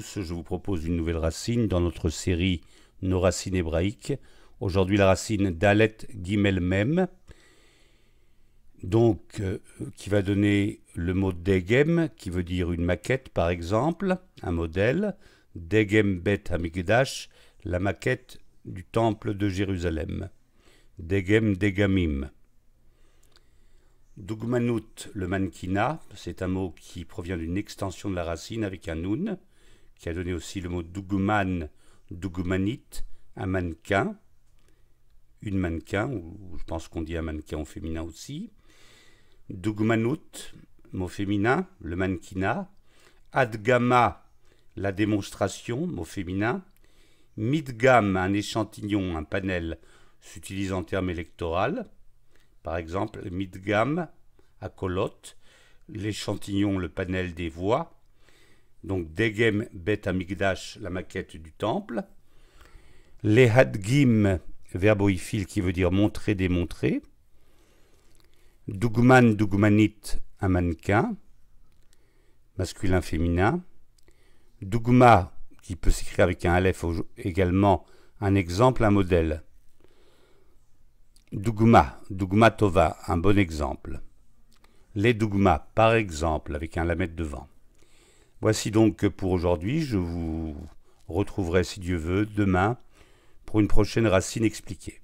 je vous propose une nouvelle racine dans notre série Nos racines hébraïques. Aujourd'hui la racine d'Alet Gimel Mem, donc euh, qui va donner le mot Degem, qui veut dire une maquette par exemple, un modèle, Degem Bet Hamikdash, la maquette du temple de Jérusalem, Degem Degamim. Dougmanout, le mannequinat, c'est un mot qui provient d'une extension de la racine avec un Nun » qui a donné aussi le mot dougman, dougmanite, un mannequin, une mannequin, ou je pense qu'on dit un mannequin au féminin aussi, dougmanout, mot féminin, le mannequinat, adgama, la démonstration, mot féminin, midgam, un échantillon, un panel, s'utilise en termes électoral, par exemple midgam, à l'échantillon, le panel des voix, donc Degem Bet Amigdash, la maquette du temple, les Hadgim, verbe qui veut dire montrer, démontrer, Dougman, Dougmanit, un mannequin, masculin, féminin, Dougma, qui peut s'écrire avec un aleph également, un exemple, un modèle. Dougma, Dougma Tova, un bon exemple. Les Dougma, par exemple, avec un lamette devant. Voici donc pour aujourd'hui. Je vous retrouverai, si Dieu veut, demain pour une prochaine racine expliquée.